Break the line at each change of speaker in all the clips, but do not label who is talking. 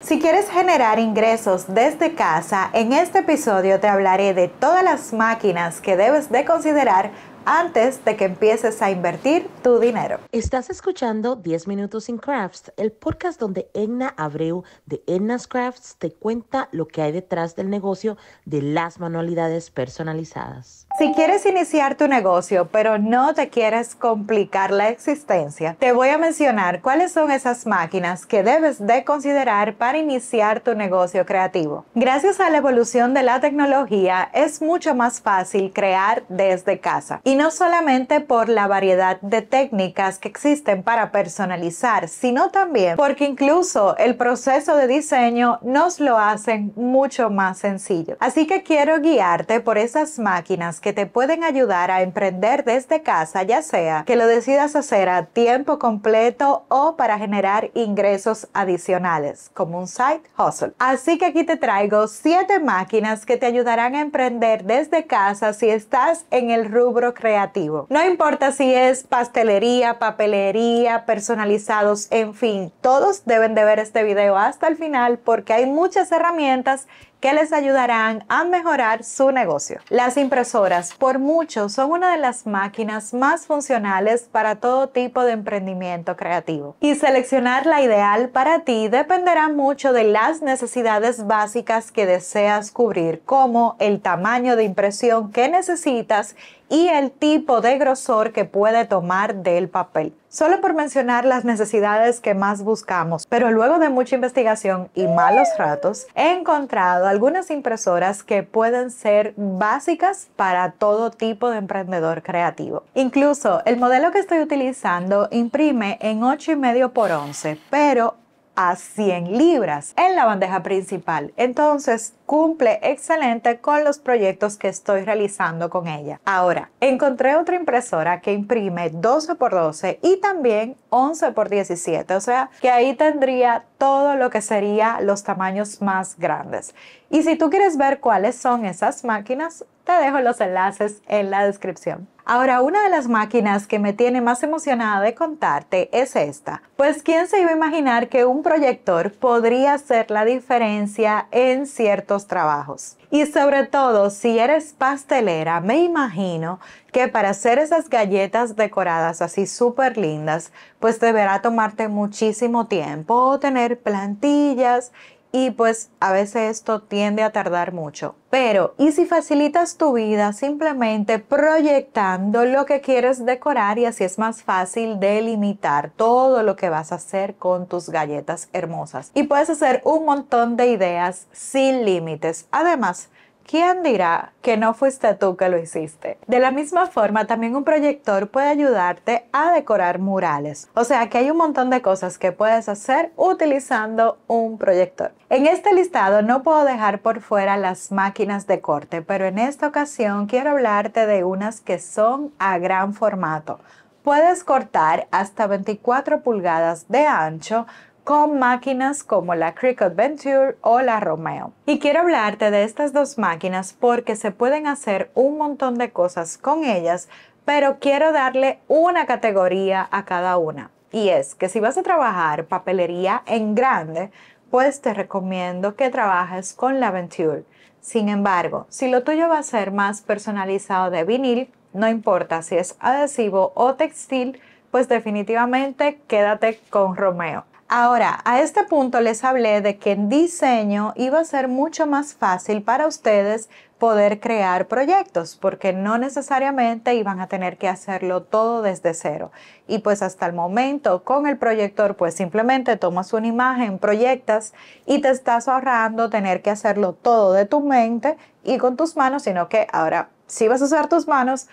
Si quieres generar ingresos desde casa, en este episodio te hablaré de todas las máquinas que debes de considerar antes de que empieces a invertir tu dinero. Estás escuchando 10 minutos in crafts, el podcast donde Edna Abreu de Edna's Crafts te cuenta lo que hay detrás del negocio de las manualidades personalizadas. Si quieres iniciar tu negocio, pero no te quieres complicar la existencia, te voy a mencionar cuáles son esas máquinas que debes de considerar para iniciar tu negocio creativo. Gracias a la evolución de la tecnología, es mucho más fácil crear desde casa. Y no solamente por la variedad de técnicas que existen para personalizar, sino también porque incluso el proceso de diseño nos lo hacen mucho más sencillo. Así que quiero guiarte por esas máquinas que que te pueden ayudar a emprender desde casa, ya sea que lo decidas hacer a tiempo completo o para generar ingresos adicionales, como un side hustle. Así que aquí te traigo 7 máquinas que te ayudarán a emprender desde casa si estás en el rubro creativo. No importa si es pastelería, papelería, personalizados, en fin, todos deben de ver este video hasta el final porque hay muchas herramientas que les ayudarán a mejorar su negocio. Las impresoras, por mucho, son una de las máquinas más funcionales para todo tipo de emprendimiento creativo. Y seleccionar la ideal para ti dependerá mucho de las necesidades básicas que deseas cubrir, como el tamaño de impresión que necesitas y el tipo de grosor que puede tomar del papel. Solo por mencionar las necesidades que más buscamos, pero luego de mucha investigación y malos ratos, he encontrado algunas impresoras que pueden ser básicas para todo tipo de emprendedor creativo. Incluso el modelo que estoy utilizando imprime en 8,5 por 11, pero a 100 libras en la bandeja principal. Entonces, cumple excelente con los proyectos que estoy realizando con ella. Ahora, encontré otra impresora que imprime 12x12 y también 11x17, o sea que ahí tendría todo lo que sería los tamaños más grandes. Y si tú quieres ver cuáles son esas máquinas, te dejo los enlaces en la descripción. Ahora, una de las máquinas que me tiene más emocionada de contarte es esta. Pues, ¿quién se iba a imaginar que un proyector podría hacer la diferencia en ciertos trabajos. Y sobre todo, si eres pastelera, me imagino que para hacer esas galletas decoradas así súper lindas, pues deberá tomarte muchísimo tiempo tener plantillas y pues a veces esto tiende a tardar mucho. Pero, ¿y si facilitas tu vida simplemente proyectando lo que quieres decorar y así es más fácil delimitar todo lo que vas a hacer con tus galletas hermosas? Y puedes hacer un montón de ideas sin límites. Además, ¿Quién dirá que no fuiste tú que lo hiciste? De la misma forma, también un proyector puede ayudarte a decorar murales. O sea que hay un montón de cosas que puedes hacer utilizando un proyector. En este listado no puedo dejar por fuera las máquinas de corte, pero en esta ocasión quiero hablarte de unas que son a gran formato puedes cortar hasta 24 pulgadas de ancho con máquinas como la Cricut Venture o la Romeo. Y quiero hablarte de estas dos máquinas porque se pueden hacer un montón de cosas con ellas, pero quiero darle una categoría a cada una. Y es que si vas a trabajar papelería en grande, pues te recomiendo que trabajes con la Venture. Sin embargo, si lo tuyo va a ser más personalizado de vinil, no importa si es adhesivo o textil, pues definitivamente quédate con Romeo. Ahora, a este punto les hablé de que en diseño iba a ser mucho más fácil para ustedes poder crear proyectos, porque no necesariamente iban a tener que hacerlo todo desde cero. Y pues hasta el momento con el proyector, pues simplemente tomas una imagen, proyectas y te estás ahorrando tener que hacerlo todo de tu mente y con tus manos, sino que ahora si vas a usar tus manos,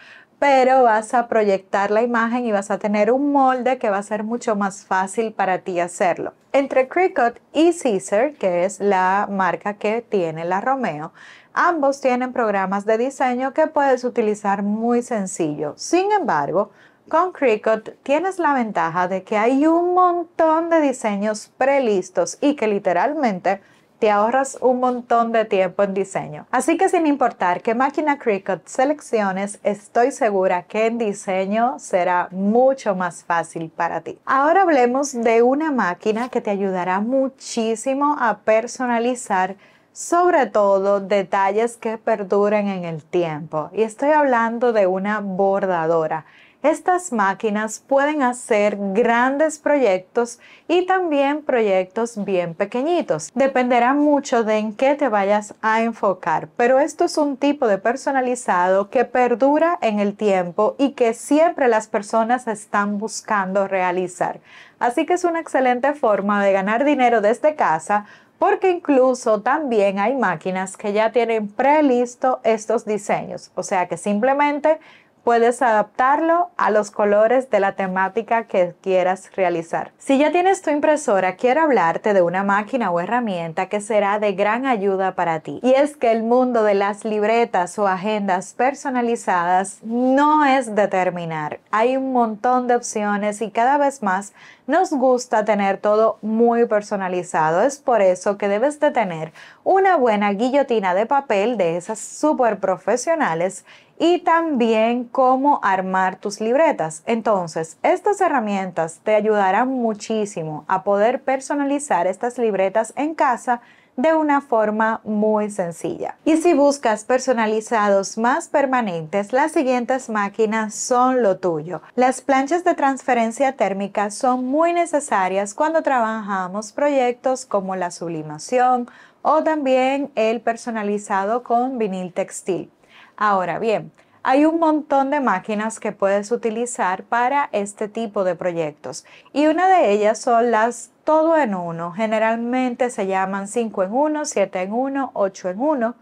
pero vas a proyectar la imagen y vas a tener un molde que va a ser mucho más fácil para ti hacerlo. Entre Cricut y Scissor, que es la marca que tiene la Romeo, ambos tienen programas de diseño que puedes utilizar muy sencillo. Sin embargo, con Cricut tienes la ventaja de que hay un montón de diseños prelistos y que literalmente te ahorras un montón de tiempo en diseño. Así que sin importar qué máquina Cricut selecciones, estoy segura que en diseño será mucho más fácil para ti. Ahora hablemos de una máquina que te ayudará muchísimo a personalizar sobre todo detalles que perduren en el tiempo. Y estoy hablando de una bordadora. Estas máquinas pueden hacer grandes proyectos y también proyectos bien pequeñitos. Dependerá mucho de en qué te vayas a enfocar, pero esto es un tipo de personalizado que perdura en el tiempo y que siempre las personas están buscando realizar. Así que es una excelente forma de ganar dinero desde casa porque incluso también hay máquinas que ya tienen prelisto estos diseños, o sea que simplemente puedes adaptarlo a los colores de la temática que quieras realizar. Si ya tienes tu impresora, quiero hablarte de una máquina o herramienta que será de gran ayuda para ti. Y es que el mundo de las libretas o agendas personalizadas no es determinar. Hay un montón de opciones y cada vez más nos gusta tener todo muy personalizado. Es por eso que debes de tener una buena guillotina de papel de esas súper profesionales y también cómo armar tus libretas. Entonces, estas herramientas te ayudarán muchísimo a poder personalizar estas libretas en casa de una forma muy sencilla. Y si buscas personalizados más permanentes, las siguientes máquinas son lo tuyo. Las planchas de transferencia térmica son muy necesarias cuando trabajamos proyectos como la sublimación o también el personalizado con vinil textil. Ahora bien, hay un montón de máquinas que puedes utilizar para este tipo de proyectos y una de ellas son las todo en uno. Generalmente se llaman 5 en 1, 7 en 1, 8 en 1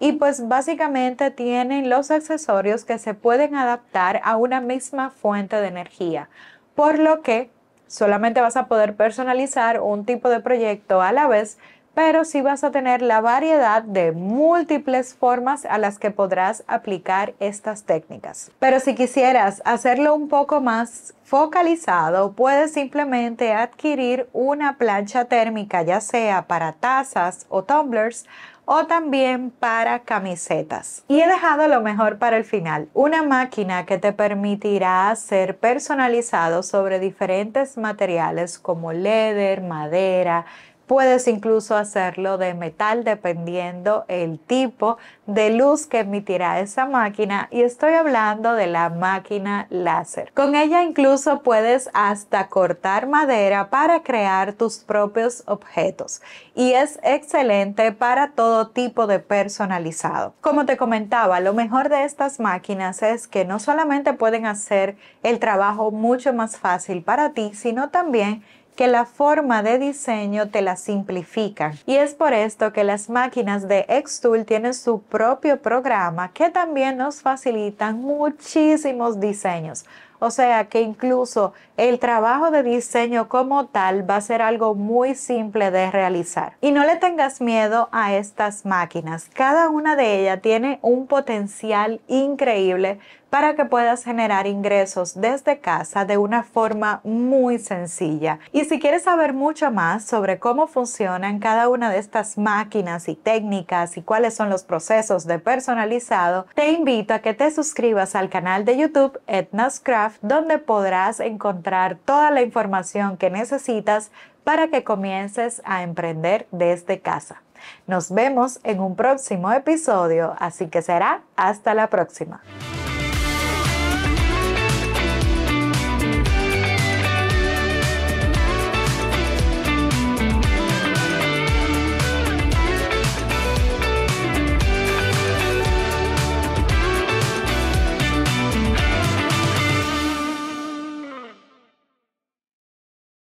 y pues básicamente tienen los accesorios que se pueden adaptar a una misma fuente de energía, por lo que solamente vas a poder personalizar un tipo de proyecto a la vez pero sí vas a tener la variedad de múltiples formas a las que podrás aplicar estas técnicas. Pero si quisieras hacerlo un poco más focalizado, puedes simplemente adquirir una plancha térmica, ya sea para tazas o tumblers, o también para camisetas. Y he dejado lo mejor para el final, una máquina que te permitirá ser personalizado sobre diferentes materiales como leather, madera, Puedes incluso hacerlo de metal dependiendo el tipo de luz que emitirá esa máquina y estoy hablando de la máquina láser. Con ella incluso puedes hasta cortar madera para crear tus propios objetos y es excelente para todo tipo de personalizado. Como te comentaba, lo mejor de estas máquinas es que no solamente pueden hacer el trabajo mucho más fácil para ti, sino también que la forma de diseño te la simplifica. Y es por esto que las máquinas de Xtool tienen su propio programa que también nos facilitan muchísimos diseños o sea que incluso el trabajo de diseño como tal va a ser algo muy simple de realizar. Y no le tengas miedo a estas máquinas. Cada una de ellas tiene un potencial increíble para que puedas generar ingresos desde casa de una forma muy sencilla. Y si quieres saber mucho más sobre cómo funcionan cada una de estas máquinas y técnicas y cuáles son los procesos de personalizado, te invito a que te suscribas al canal de YouTube Etna's Craft donde podrás encontrar toda la información que necesitas para que comiences a emprender desde casa. Nos vemos en un próximo episodio, así que será hasta la próxima.